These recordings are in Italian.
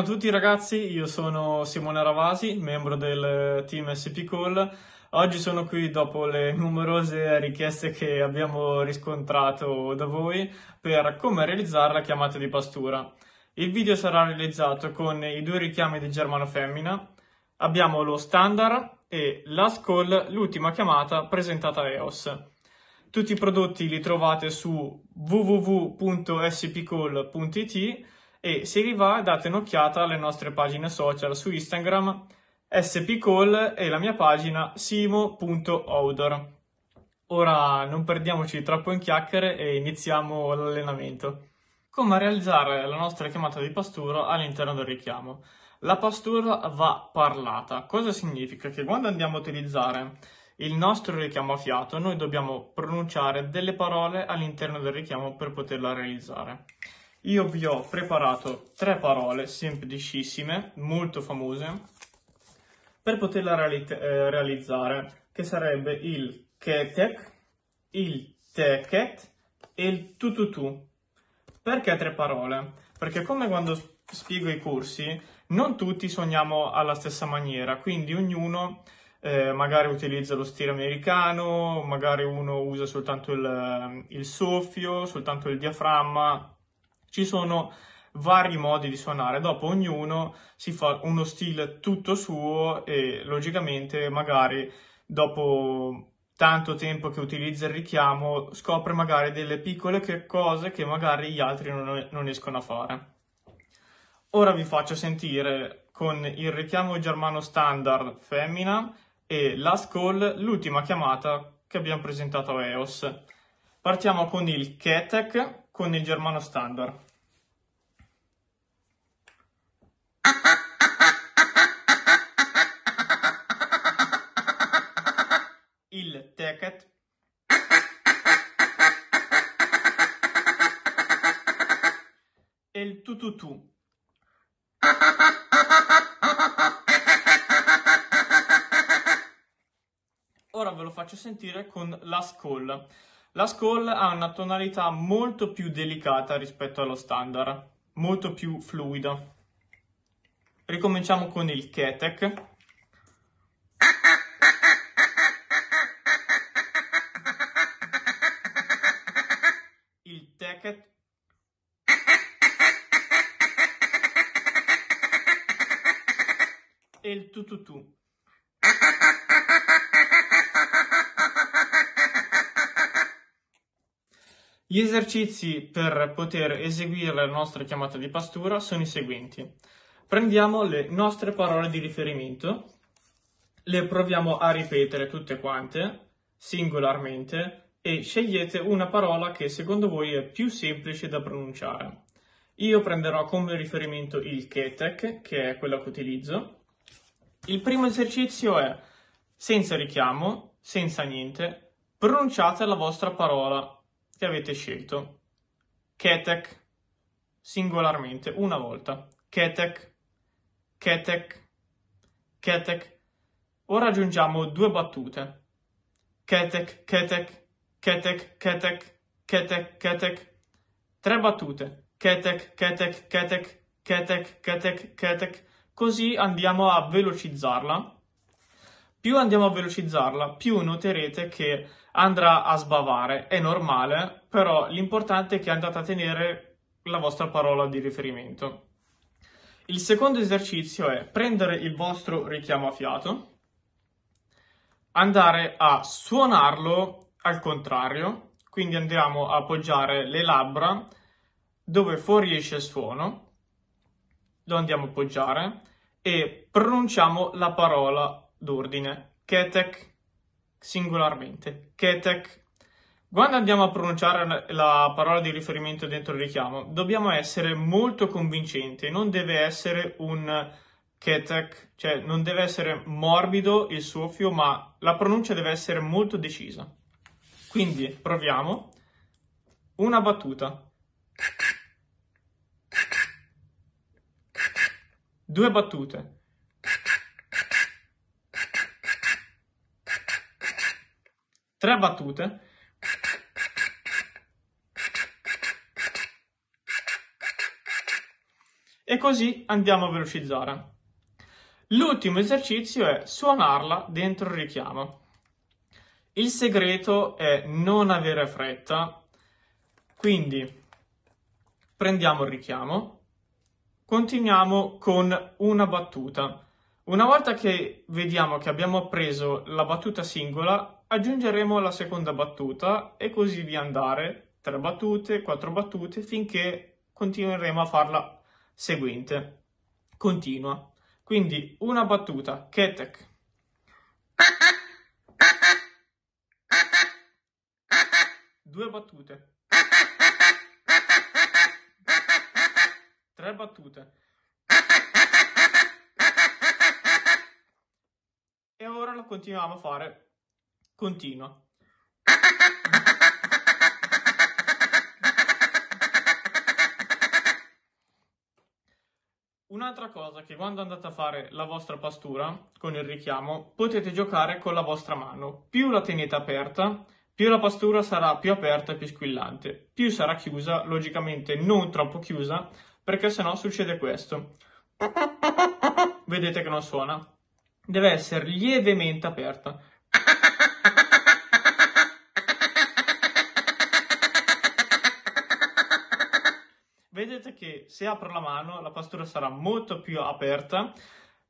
Buongiorno a tutti ragazzi, io sono Simone Ravasi, membro del team SP Call. Oggi sono qui dopo le numerose richieste che abbiamo riscontrato da voi per come realizzare la chiamata di pastura. Il video sarà realizzato con i due richiami di Germano Femmina. Abbiamo lo standard e last call, l'ultima chiamata presentata a EOS. Tutti i prodotti li trovate su www.spcall.it e se vi va date un'occhiata alle nostre pagine social su Instagram spcall e la mia pagina simo.odor. Ora non perdiamoci troppo in chiacchiere e iniziamo l'allenamento. Come realizzare la nostra chiamata di pastura all'interno del richiamo? La pastura va parlata. Cosa significa? Che quando andiamo a utilizzare il nostro richiamo a fiato, noi dobbiamo pronunciare delle parole all'interno del richiamo per poterla realizzare. Io vi ho preparato tre parole semplicissime, molto famose, per poterla reali- eh, realizzare, che sarebbe il ketek, il teket e il tututu. Perché tre parole? Perché come quando spiego i corsi, non tutti sogniamo alla stessa maniera, quindi ognuno eh, magari utilizza lo stile americano, magari uno usa soltanto il, il soffio, soltanto il diaframma, ci sono vari modi di suonare, dopo ognuno si fa uno stile tutto suo e logicamente magari dopo tanto tempo che utilizza il richiamo scopre magari delle piccole che cose che magari gli altri non, non riescono a fare. Ora vi faccio sentire con il richiamo germano standard femmina e last call l'ultima chiamata che abbiamo presentato a EOS. Partiamo con il Ketek con il germano standard. ticket. E il tututù. Ora ve lo faccio sentire con la skull. La skull ha una tonalità molto più delicata rispetto allo standard, molto più fluida. Ricominciamo con il Ketek. tu tu tu. Gli esercizi per poter eseguire la nostra chiamata di pastura sono i seguenti. Prendiamo le nostre parole di riferimento, le proviamo a ripetere tutte quante, singolarmente, e scegliete una parola che secondo voi è più semplice da pronunciare. Io prenderò come riferimento il Ketek, che è quello che utilizzo, il primo esercizio è senza richiamo, senza niente, pronunciate la vostra parola che avete scelto. Ketek, singolarmente, una volta. Ketek, ketek, ketek. Ora aggiungiamo due battute. Ketek, ketek, ketek, ketek, ketek, ketek. Tre battute. Ketek, ketek, ketek, ketek, ketek, ketek così andiamo a velocizzarla. Più andiamo a velocizzarla, più noterete che andrà a sbavare, è normale, però l'importante è che andate a tenere la vostra parola di riferimento. Il secondo esercizio è prendere il vostro richiamo a fiato, andare a suonarlo al contrario, quindi andiamo a appoggiare le labbra dove fuoriesce il suono, lo andiamo a appoggiare e pronunciamo la parola d'ordine, ketek, singolarmente, ketek. Quando andiamo a pronunciare la parola di riferimento dentro il richiamo, dobbiamo essere molto convincenti, non deve essere un ketek, cioè non deve essere morbido il soffio, ma la pronuncia deve essere molto decisa. Quindi proviamo una battuta. Due battute. Tre battute. E così andiamo a velocizzare. L'ultimo esercizio è suonarla dentro il richiamo. Il segreto è non avere fretta, quindi prendiamo il richiamo, Continuiamo con una battuta. Una volta che vediamo che abbiamo appreso la battuta singola, aggiungeremo la seconda battuta e così via andare, tre battute, quattro battute, finché continueremo a farla seguente, continua. Quindi una battuta, ketek. Due battute. tre battute. E ora lo continuiamo a fare continua. Un'altra cosa che quando andate a fare la vostra pastura con il richiamo potete giocare con la vostra mano. Più la tenete aperta, più la pastura sarà più aperta e più squillante. Più sarà chiusa, logicamente non troppo chiusa, perché sennò succede questo. Vedete che non suona. Deve essere lievemente aperta. Vedete che se apro la mano la pastura sarà molto più aperta,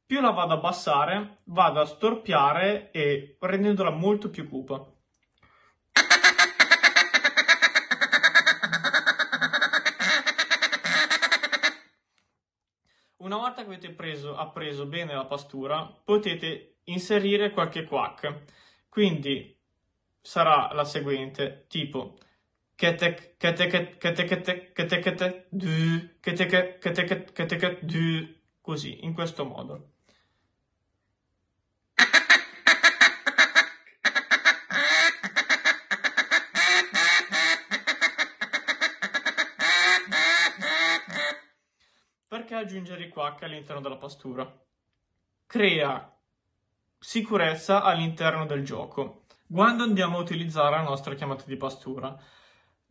più la vado a abbassare, vado a storpiare e rendendola molto più cupa. una volta che avete preso, appreso bene la pastura, potete inserire qualche quack. Quindi sarà la seguente, tipo così, in questo modo. aggiungere i quack all'interno della pastura. Crea sicurezza all'interno del gioco. Quando andiamo a utilizzare la nostra chiamata di pastura?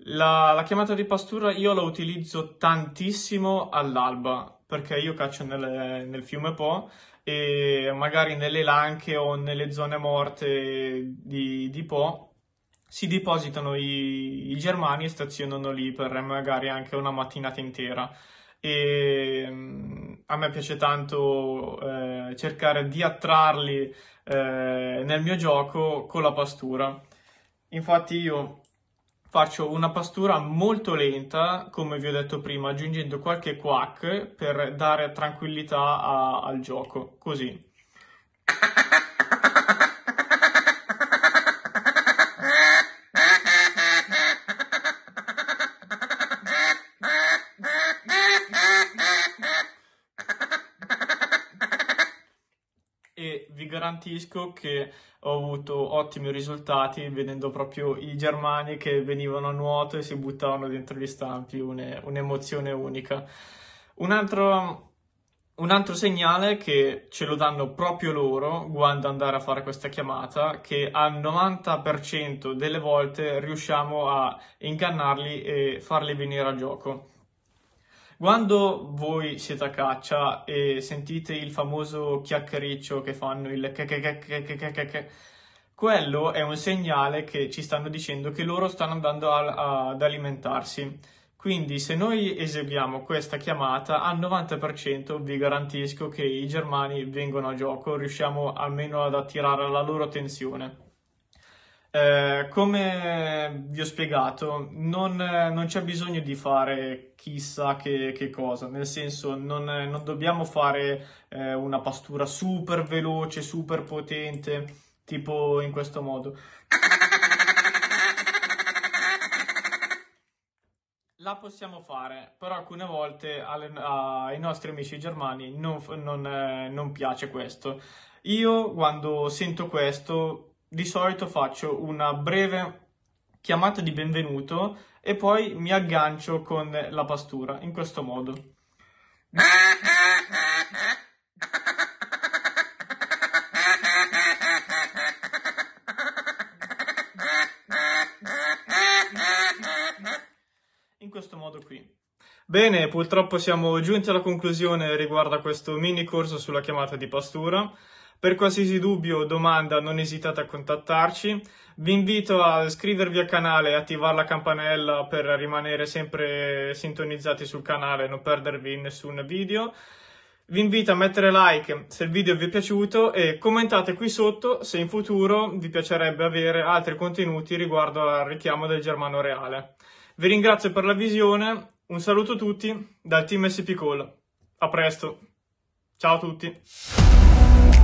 La, la, chiamata di pastura io la utilizzo tantissimo all'alba perché io caccio nelle, nel fiume Po e magari nelle lanche o nelle zone morte di, di Po si depositano i, i germani e stazionano lì per magari anche una mattinata intera e mm, a me piace tanto eh, cercare di attrarli eh, nel mio gioco con la pastura. Infatti io faccio una pastura molto lenta, come vi ho detto prima, aggiungendo qualche quack per dare tranquillità a, al gioco, così. garantisco che ho avuto ottimi risultati vedendo proprio i germani che venivano a nuoto e si buttavano dentro gli stampi, un'emozione unica. Un altro, un altro segnale che ce lo danno proprio loro quando andare a fare questa chiamata, che al 90% delle volte riusciamo a ingannarli e farli venire a gioco. Quando voi siete a caccia e sentite il famoso chiacchiericcio che fanno il che quello è un segnale che ci stanno dicendo che loro stanno andando a, a, ad alimentarsi. Quindi se noi eseguiamo questa chiamata al 90% vi garantisco che i germani vengono a gioco, riusciamo almeno ad attirare la loro attenzione. Eh, come vi ho spiegato, non, non c'è bisogno di fare chissà che, che cosa, nel senso non, non dobbiamo fare eh, una pastura super veloce, super potente, tipo in questo modo. La possiamo fare, però alcune volte alle, ai nostri amici germani non, non, eh, non piace questo. Io quando sento questo di solito faccio una breve chiamata di benvenuto e poi mi aggancio con la pastura, in questo modo. In questo modo qui. Bene, purtroppo siamo giunti alla conclusione riguardo a questo mini corso sulla chiamata di pastura. Per qualsiasi dubbio o domanda non esitate a contattarci. Vi invito a iscrivervi al canale e attivare la campanella per rimanere sempre sintonizzati sul canale e non perdervi nessun video. Vi invito a mettere like se il video vi è piaciuto e commentate qui sotto se in futuro vi piacerebbe avere altri contenuti riguardo al richiamo del Germano Reale. Vi ringrazio per la visione, un saluto a tutti dal team SP Call. A presto, ciao a tutti!